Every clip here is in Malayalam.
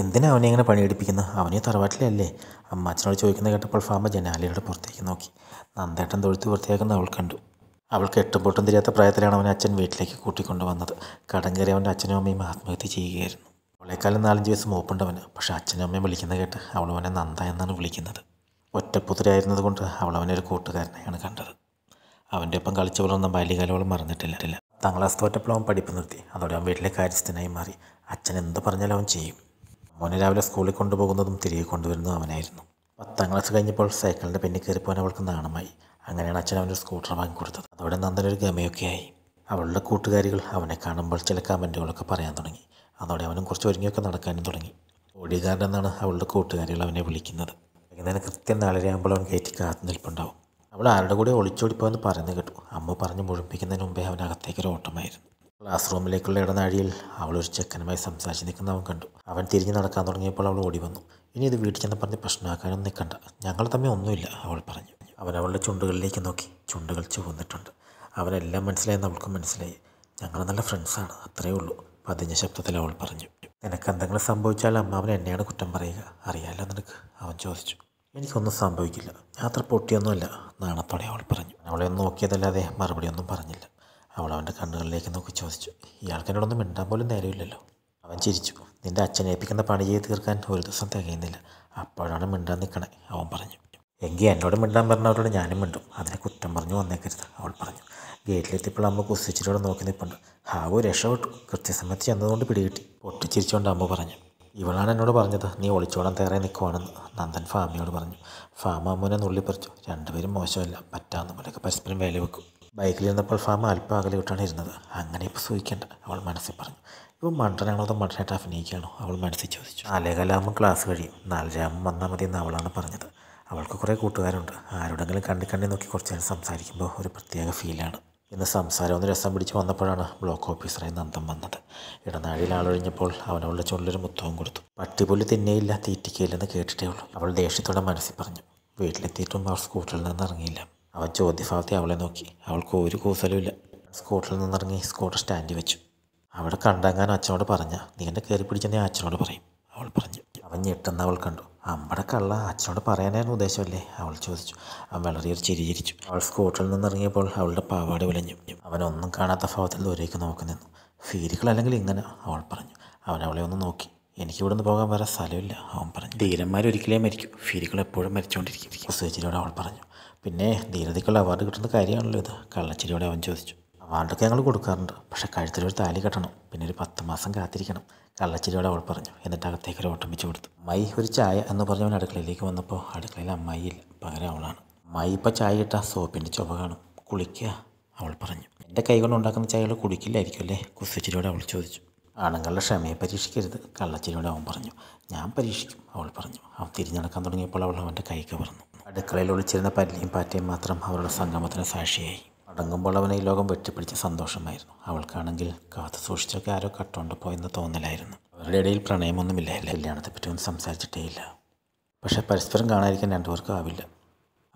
എന്തിനാ അവനെ ഇങ്ങനെ പണിയെടുപ്പിക്കുന്നത് അവനെ തറവാട്ടിലല്ലേ അമ്മാച്ചനോട് ചോദിക്കുന്ന കേട്ടപ്പോൾ ഫാമ ജനാലിയുടെ പുറത്തേക്ക് നോക്കി നന്ദേട്ടൻ തൊഴുത്ത് വൃത്തിയാക്കുന്ന അവൾ കണ്ടു അവൾക്ക് എട്ടും പൊട്ടും തിരിയാത്ത പ്രായത്തിലാണ് അവൻ അച്ഛൻ വീട്ടിലേക്ക് കൂട്ടിക്കൊണ്ടുവന്നത് കടം കയറി അവൻ്റെ അച്ഛനും അമ്മയും ആത്മഹത്യ ചെയ്യുകയായിരുന്നു അവളെക്കാളും നാലഞ്ച് വയസ്സ് മൂപ്പുണ്ടവന് പക്ഷേ അച്ഛനും അമ്മയും വിളിക്കുന്നത് കേട്ട് അവൾ അവനെ നന്ദ എന്നാണ് വിളിക്കുന്നത് ഒറ്റപ്പുതിരായിരുന്നത് കൊണ്ട് അവൾ ഒരു കൂട്ടുകാരനെയാണ് കണ്ടത് അവൻ്റെ ഒപ്പം കളിച്ചവളൊന്നും ബാല്യകാലവൾ മറന്നിട്ടില്ല പത്താം ക്ലാസ് തോറ്റപ്പോൾ അവൻ പഠിപ്പ് നിർത്തി അതോടെ അവൻ വീട്ടിലെ കാര്യസ്ഥനായി മാറി അച്ഛൻ എന്ത് പറഞ്ഞാലും അവൻ ചെയ്യും മോനെ രാവിലെ സ്കൂളിൽ കൊണ്ടുപോകുന്നതും തിരികെ കൊണ്ടുവരുന്നതും അവനായിരുന്നു പത്താം ക്ലാസ് കഴിഞ്ഞപ്പോൾ സൈക്കിളിൻ്റെ പിന്നിൽ കയറിപ്പോൻ അവൾക്ക് നാണമായി അങ്ങനെയാണ് അച്ഛൻ അവൻ്റെ സ്കൂട്ടർ വാങ്ങിക്കൊടുത്തത് അതോടെ നന്ദനൊരു ഗമയൊക്കെയായി അവളുടെ കൂട്ടുകാരികൾ അവനെ കാണുമ്പോൾ ചില കമൻറ്റുകളൊക്കെ പറയാൻ തുടങ്ങി അതോടെ അവനും കുറച്ച് ഒരുങ്ങിയൊക്കെ നടക്കാനും തുടങ്ങി ഓടിയകാരനെന്നാണ് അവളുടെ കൂട്ടുകാരികൾ അവനെ വിളിക്കുന്നത് വൈകുന്നേരം കൃത്യം ആകുമ്പോൾ അവൻ കയറ്റി കാത്തു നിൽപ്പുണ്ടാവും അവൾ ആരുടെ കൂടെ ഒളിച്ചോടിപ്പോയെന്ന് പറയുന്നത് കേട്ടു അമ്മ പറഞ്ഞ് മുഴുപ്പിക്കുന്നതിന് മുമ്പേ അവനകത്തേക്കൊരു ഓട്ടമായിരുന്നു ക്ലാസ് റൂമിലേക്കുള്ള ഇടനാഴിയിൽ ഒരു ചെക്കനുമായി സംസാരിച്ച് നിൽക്കുന്ന അവൻ കണ്ടു അവൻ തിരിഞ്ഞു നടക്കാൻ തുടങ്ങിയപ്പോൾ അവൾ ഓടി വന്നു ഇനി ഇത് വീട്ടിൽ ചെന്ന് പറഞ്ഞ് പ്രശ്നമാക്കാനൊന്നും നിൽക്കണ്ട ഞങ്ങൾ തമ്മിൽ ഒന്നുമില്ല അവൾ പറഞ്ഞു അവൻ അവളുടെ ചുണ്ടുകളിലേക്ക് നോക്കി ചുണ്ടുകൾ ചുവന്നിട്ടുണ്ട് അവനെല്ലാം മനസ്സിലായെന്ന് അവൾക്കും മനസ്സിലായി ഞങ്ങൾ നല്ല ഫ്രണ്ട്സാണ് അത്രയേ ഉള്ളൂ പതിഞ്ഞ ശബ്ദത്തിൽ അവൾ പറഞ്ഞു നിനക്ക് എന്തെങ്കിലും സംഭവിച്ചാൽ അമ്മാവൻ എന്നെയാണ് കുറ്റം പറയുക അറിയാലോ നിനക്ക് അവൻ ചോദിച്ചു എനിക്കൊന്നും സംഭവിക്കില്ല ഞാൻ അത്ര പൊട്ടിയൊന്നുമല്ല നാണത്തോടെ അവൾ പറഞ്ഞു അവളെ ഒന്ന് നോക്കിയതല്ലാതെ മറുപടിയൊന്നും പറഞ്ഞില്ല അവൾ അവൻ്റെ കണ്ണുകളിലേക്ക് നോക്കി ചോദിച്ചു ഇയാൾക്ക് എന്നോടൊന്നും മിണ്ടാൻ പോലും നേരമില്ലല്ലോ അവൻ ചിരിച്ചു നിൻ്റെ അച്ഛനേൽപ്പിക്കുന്ന പണി ചെയ്ത് തീർക്കാൻ ഒരു ദിവസം തികയുന്നില്ല അപ്പോഴാണ് മിണ്ടാൻ നിൽക്കണേ അവൻ പറഞ്ഞു എങ്കിൽ എന്നോട് മിണ്ടാൻ പറഞ്ഞവരോട് ഞാനും മിണ്ടും അതിനെ കുറ്റം പറഞ്ഞു വന്നേക്കരുത് അവൾ പറഞ്ഞു ഗേറ്റിലെത്തിയപ്പോൾ അമ്മ കുസിച്ചിലൂടെ നോക്കി നിൽപ്പുണ്ട് ഹാവു രക്ഷപ്പെട്ടു കൃത്യസമയത്ത് ചെന്നതുകൊണ്ട് പിടികിട്ടി പൊട്ടിച്ചിരിച്ചുകൊണ്ട് അമ്മ പറഞ്ഞു ഇവളാണ് എന്നോട് പറഞ്ഞത് നീ ഒളിച്ചോടാൻ തയ്യാറായി നിൽക്കുവാണെന്ന് നന്ദൻ ഫാമിയോട് പറഞ്ഞു ഫാമ അമ്മനെ നുള്ളിപ്പറിച്ചു രണ്ടുപേരും മോശമല്ല പറ്റാന്ന് പോലെയൊക്കെ പരസ്പരം വേല വെക്കും ബൈക്കിൽ ഇരുന്നപ്പോൾ ഫാമ അല്പം അകലെ വിട്ടാണ് ഇരുന്നത് അങ്ങനെ ഇപ്പോൾ സൂചിക്കേണ്ട അവൾ മനസ്സിൽ പറഞ്ഞു ഇപ്പോൾ മണ്ടനാണോ അതോ മണ്ടനായിട്ട് അഭിനയിക്കുകയാണോ അവൾ മനസ്സിൽ ചോദിച്ചു നാലേകാലാകുമ്പോൾ ക്ലാസ് കഴിയും നാലരാകുമ്പോൾ വന്നാൽ മതി എന്ന് അവളാണ് പറഞ്ഞത് അവൾക്ക് കുറേ കൂട്ടുകാരുണ്ട് ആരോടെങ്കിലും കണ്ണി കണ്ടി നോക്കി കുറച്ച് നേരം സംസാരിക്കുമ്പോൾ ഒരു പ്രത്യേക ഫീലാണ് ഇന്ന് സംസാരം ഒന്ന് രസം പിടിച്ച് വന്നപ്പോഴാണ് ബ്ലോക്ക് ഓഫീസറായി നന്ദം വന്നത് ഇടനാഴിയിൽ ആളൊഴിഞ്ഞപ്പോൾ അവൻ അവളുടെ ചുള്ളിലൊരു മുത്തവും കൊടുത്തു പട്ടിപുലി തിന്നയില്ല തീറ്റിക്കയില്ലെന്ന് കേട്ടിട്ടേ ഉള്ളൂ അവൾ ദേഷ്യത്തോടെ മനസ്സിൽ പറഞ്ഞു വീട്ടിലെത്തിയിട്ടും അവർ സ്കൂട്ടറിൽ നിന്ന് ഇറങ്ങിയില്ല അവൻ ചോദ്യഭാഗത്തെ അവളെ നോക്കി അവൾക്ക് ഒരു കൂസലുമില്ല സ്കൂട്ടറിൽ നിന്നിറങ്ങി സ്കൂട്ടർ സ്റ്റാൻഡിൽ വെച്ചു അവിടെ കണ്ടങ്ങാൻ അച്ഛനോട് പറഞ്ഞ നീ എന്നെ കയറി പിടിച്ചെന്ന് ഞാൻ അച്ഛനോട് പറയും അവൾ പറഞ്ഞു അവൻ ഞെട്ടെന്ന് അവൾ കണ്ടു അമ്മടെ കള്ള അച്ഛനോട് പറയാനായിരുന്നു ഉദ്ദേശമല്ലേ അവൾ ചോദിച്ചു അവൻ വളരെ ചിരി ചിരിച്ചു അവൾ സ്കൂട്ടറിൽ നിന്നിറങ്ങിയപ്പോൾ അവളുടെ പാവാട് വിളഞ്ഞു അവൻ ഒന്നും കാണാത്ത ഭാവത്തിൽ ദൂരേക്ക് നോക്കി നിന്നു ഫീലുകൾ അല്ലെങ്കിൽ ഇങ്ങനെ അവൾ പറഞ്ഞു അവൻ അവളെ ഒന്ന് നോക്കി എനിക്ക് ഇവിടെ നിന്ന് പോകാൻ വേറെ സ്ഥലമില്ല അവൻ പറഞ്ഞു ധീരന്മാർ ഒരിക്കലേ മരിക്കും ഫീലുകൾ എപ്പോഴും മരിച്ചുകൊണ്ടിരിക്കും സുചിരിയോട് അവൾ പറഞ്ഞു പിന്നെ ധീരതയ്ക്കുള്ള അവാർഡ് കിട്ടുന്ന കാര്യമാണല്ലോ ഇത് കള്ളച്ചിരിയോടെ അവൻ ചോദിച്ചു അവാർഡൊക്കെ ഞങ്ങൾ കൊടുക്കാറുണ്ട് പക്ഷെ ഒരു താലി കെട്ടണം പിന്നെ ഒരു പത്ത് മാസം കാത്തിരിക്കണം കള്ളച്ചിരിയോടെ അവൾ പറഞ്ഞു എന്നിട്ട് അകത്തേക്ക് ഒരു ഓട്ടമിച്ച് കൊടുത്തു അമ്മായി ഒരു ചായ എന്ന് പറഞ്ഞവൻ അടുക്കളയിലേക്ക് വന്നപ്പോൾ അടുക്കളയിൽ അമ്മായി ഇല്ല പകരം അവളാണ് അമ്മായി ഇപ്പോൾ ചായ ഇട്ടാൽ സോപ്പിൻ്റെ ചുവ കാണും കുളിക്കുക അവൾ പറഞ്ഞു എൻ്റെ കൈകൊണ്ട് ഉണ്ടാക്കുന്ന ചായകൾ കുടിക്കില്ലായിരിക്കും അല്ലേ കുസുച്ചിരിയോടെ അവൾ ചോദിച്ചു ആണുങ്ങളുടെ ക്ഷമയെ പരീക്ഷിക്കരുത് കള്ളച്ചിരിയോടെ അവൻ പറഞ്ഞു ഞാൻ പരീക്ഷിക്കും അവൾ പറഞ്ഞു അവൻ തിരിഞ്ഞടക്കാൻ തുടങ്ങിയപ്പോൾ അവൾ അവൻ്റെ കൈ കവർന്നു അടുക്കളയിൽ ഒളിച്ചിരുന്ന പല്ലിയും പാറ്റയും മാത്രം അവരുടെ സംഗമത്തിന് സാക്ഷിയായി മടങ്ങുമ്പോൾ അവനെ ഈ ലോകം വെട്ടിപ്പിടിച്ച സന്തോഷമായിരുന്നു അവൾക്കാണെങ്കിൽ കാത്തു സൂക്ഷിച്ചൊക്കെ ആരോ കട്ടുകൊണ്ട് പോയെന്ന് തോന്നലായിരുന്നു അവരുടെ ഇടയിൽ പ്രണയമൊന്നുമില്ല കല്യാണത്തെപ്പറ്റിയൊന്നും സംസാരിച്ചിട്ടേ ഇല്ല പക്ഷേ പരസ്പരം കാണാതിരിക്കാൻ രണ്ടുപേർക്കും ആവില്ല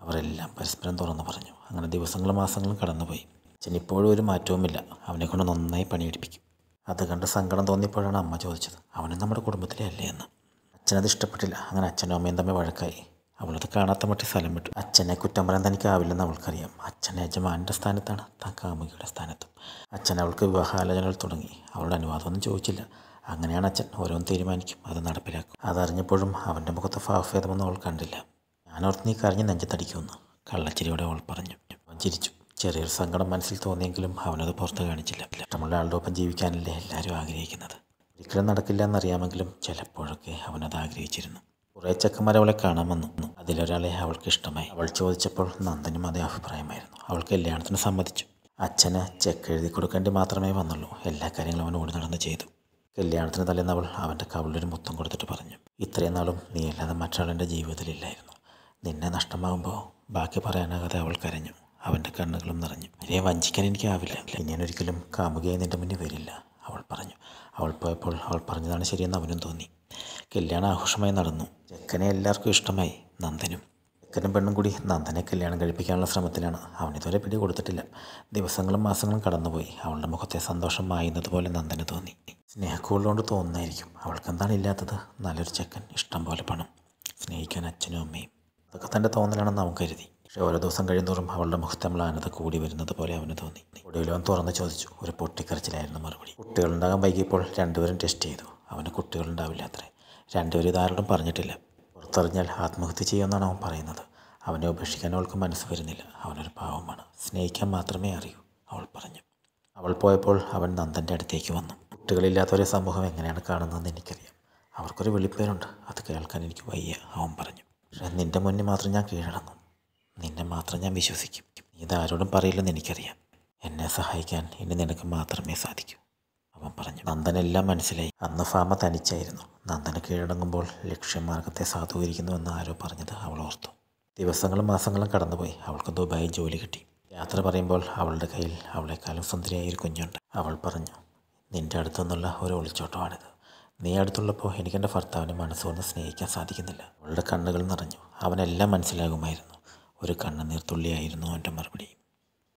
അവരെല്ലാം പരസ്പരം തുറന്നു പറഞ്ഞു അങ്ങനെ ദിവസങ്ങളും മാസങ്ങളും കടന്നുപോയി അച്ഛൻ ഇപ്പോഴും ഒരു മാറ്റവുമില്ല അവനെ കൊണ്ട് നന്നായി പണിയെടുപ്പിക്കും അത് കണ്ട് സങ്കടം തോന്നിയപ്പോഴാണ് അമ്മ ചോദിച്ചത് അവനും നമ്മുടെ കുടുംബത്തിലെ അല്ലേ എന്ന് അച്ഛനത് ഇഷ്ടപ്പെട്ടില്ല അങ്ങനെ അച്ഛനും അമ്മയും തമ്മിൽ വഴക്കായി അവളത് കാണാത്ത മറ്റു സ്ഥലം വിട്ടു അച്ഛനെ കുറ്റം പറയാൻ ആവില്ലെന്ന് അവൾക്കറിയാം അച്ഛൻ യജമാൻ്റെ സ്ഥാനത്താണ് താൻ കാമുകിയുടെ സ്ഥാനത്തും അച്ഛൻ അവൾക്ക് വിവാഹാലോചനകൾ തുടങ്ങി അവളുടെ അനുവാദമൊന്നും ചോദിച്ചില്ല അങ്ങനെയാണ് അച്ഛൻ ഓരോ തീരുമാനിക്കും അത് നടപ്പിലാക്കും അതറിഞ്ഞപ്പോഴും അവൻ്റെ മുഖത്ത് ഫാഫേദമൊന്നും അവൾ കണ്ടില്ല ഞാൻ ഞാനോർത്ത് നീ കരഞ്ഞ് നെഞ്ചത്തടിക്കുമെന്ന് കള്ളച്ചിരിയോടെ അവൾ പറഞ്ഞു അവൻ ചിരിച്ചു ചെറിയൊരു സങ്കടം മനസ്സിൽ തോന്നിയെങ്കിലും അവനത് പുറത്ത് കാണിച്ചില്ല ഇഷ്ടമുള്ള ആളുടെ ഒപ്പം ജീവിക്കാനല്ലേ എല്ലാവരും ആഗ്രഹിക്കുന്നത് ഒരിക്കലും നടക്കില്ല എന്നറിയാമെങ്കിലും ചിലപ്പോഴൊക്കെ അവനത് ആഗ്രഹിച്ചിരുന്നു കുറെ ചെക്കന്മാരെ അവളെ കാണാൻ വന്നു അതിലൊരാളെ അവൾക്ക് ഇഷ്ടമായി അവൾ ചോദിച്ചപ്പോൾ നന്ദനും അതേ അഭിപ്രായമായിരുന്നു അവൾ കല്യാണത്തിന് സമ്മതിച്ചു അച്ഛന് ചെക്ക് എഴുതി കൊടുക്കേണ്ടി മാത്രമേ വന്നുള്ളൂ എല്ലാ കാര്യങ്ങളും അവൻ ഓടി നടന്ന് ചെയ്തു കല്യാണത്തിന് തലേന്ന് അവൾ അവൻ്റെ കവളിലൊരു മുത്തം കൊടുത്തിട്ട് പറഞ്ഞു ഇത്രയും നാളും നീ അല്ലാതെ മറ്റൊരാളെൻ്റെ ജീവിതത്തിലില്ലായിരുന്നു നിന്നെ നഷ്ടമാകുമ്പോൾ ബാക്കി പറയാനാകാതെ അവൾ കരഞ്ഞു അവൻ്റെ കണ്ണുകളും നിറഞ്ഞു ഇരയെ വഞ്ചിക്കാൻ എനിക്കാവില്ല ഇനിയൊരിക്കലും കാമുകയായി നിൻ്റെ മുന്നിൽ വരില്ല അവൾ പറഞ്ഞു അവൾ പോയപ്പോൾ അവൾ പറഞ്ഞതാണ് ശരിയെന്ന് അവനും തോന്നി കല്യാണം ആഘോഷമായി നടന്നു ചെക്കനെ എല്ലാവർക്കും ഇഷ്ടമായി നന്ദനും ചെക്കനും പെണ്ണും കൂടി നന്ദനെ കല്യാണം കഴിപ്പിക്കാനുള്ള ശ്രമത്തിലാണ് ഇതുവരെ പിടി കൊടുത്തിട്ടില്ല ദിവസങ്ങളും മാസങ്ങളും കടന്നുപോയി അവളുടെ മുഖത്തെ സന്തോഷം മായുന്നതുപോലെ നന്ദന് തോന്നി സ്നേഹക്കൂടുകൊണ്ട് തോന്നുന്നതായിരിക്കും എന്താണ് ഇല്ലാത്തത് നല്ലൊരു ചെക്കൻ ഇഷ്ടം പോലെ പണം സ്നേഹിക്കാൻ അച്ഛനും അമ്മയും അതൊക്കെ തൻ്റെ തോന്നലാണെന്ന് അവൻ കരുതി പക്ഷെ ഓരോ ദിവസം കഴിയുന്നതോറും അവളുടെ മുഖത്തെ മ്ലാനത കൂടി വരുന്നത് പോലെ അവന് തോന്നി ഒടുവിൽ അവൻ തുറന്ന് ചോദിച്ചു ഒരു പൊട്ടിക്കരച്ചിലായിരുന്നു മറുപടി കുട്ടികളുണ്ടാകാൻ വൈകിയപ്പോൾ രണ്ടുപേരും ടെസ്റ്റ് ചെയ്തു അവന് കുട്ടികളുണ്ടാവില്ല അത്രേ രണ്ടുപേരും ഇതാരോടും പറഞ്ഞിട്ടില്ല പുറത്തറിഞ്ഞാൽ ആത്മഹത്യ ചെയ്യുമെന്നാണ് അവൻ പറയുന്നത് അവനെ ഉപേക്ഷിക്കാൻ അവൾക്ക് മനസ്സ് വരുന്നില്ല അവനൊരു പാവമാണ് സ്നേഹിക്കാൻ മാത്രമേ അറിയൂ അവൾ പറഞ്ഞു അവൾ പോയപ്പോൾ അവൻ നന്ദൻ്റെ അടുത്തേക്ക് വന്നു കുട്ടികളില്ലാത്ത ഒരു സമൂഹം എങ്ങനെയാണ് കാണുന്നതെന്ന് എനിക്കറിയാം അവർക്കൊരു വിളിപ്പേരുണ്ട് അത് കേൾക്കാൻ എനിക്ക് വയ്യ അവൻ പറഞ്ഞു പക്ഷേ നിൻ്റെ മുന്നിൽ മാത്രം ഞാൻ കീഴടങ്ങും നിന്നെ മാത്രം ഞാൻ വിശ്വസിക്കും നീ ഇതാരോടും പറയില്ലെന്ന് എനിക്കറിയാം എന്നെ സഹായിക്കാൻ ഇനി നിനക്ക് മാത്രമേ സാധിക്കൂ പറഞ്ഞു നന്ദനെല്ലാം മനസ്സിലായി അന്ന് ഫാമ തനിച്ചായിരുന്നു നന്ദന കീഴടങ്ങുമ്പോൾ ലക്ഷ്യമാർഗത്തെ സാധൂകരിക്കുന്നുവെന്ന് ആരോ പറഞ്ഞത് അവൾ ഓർത്തു ദിവസങ്ങളും മാസങ്ങളും കടന്നുപോയി അവൾക്ക് ദുബായിൽ ജോലി കിട്ടി യാത്ര പറയുമ്പോൾ അവളുടെ കയ്യിൽ അവളെക്കാളും സുന്ദരിയായ ഒരു കുഞ്ഞുണ്ട് അവൾ പറഞ്ഞു നിൻ്റെ അടുത്തുനിന്നുള്ള ഒരു ഒളിച്ചോട്ടമാണിത് നീ അടുത്തുള്ളപ്പോൾ എനിക്കെൻ്റെ ഭർത്താവിനെ മനസ്സുകൊണ്ട് സ്നേഹിക്കാൻ സാധിക്കുന്നില്ല അവളുടെ കണ്ണുകൾ നിറഞ്ഞു അവനെല്ലാം മനസ്സിലാകുമായിരുന്നു ഒരു കണ്ണുനീർത്തുള്ളിയായിരുന്നു അവൻ്റെ മറുപടി